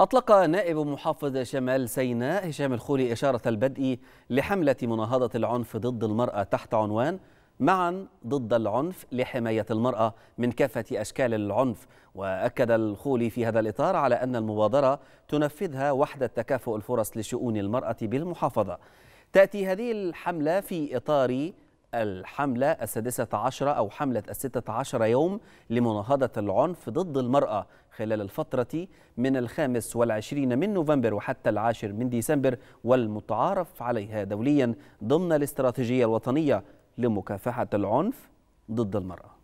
أطلق نائب محافظ شمال سيناء هشام الخولي إشارة البدء لحملة مناهضة العنف ضد المرأة تحت عنوان معا ضد العنف لحماية المرأة من كافة أشكال العنف وأكد الخولي في هذا الإطار على أن المبادرة تنفذها وحدة تكافؤ الفرص لشؤون المرأة بالمحافظة تأتي هذه الحملة في إطار الحملة السادسة عشرة أو حملة الستة عشر يوم لمناهضة العنف ضد المرأة خلال الفترة من الخامس والعشرين من نوفمبر وحتى العاشر من ديسمبر والمتعارف عليها دوليا ضمن الاستراتيجية الوطنية لمكافحة العنف ضد المرأة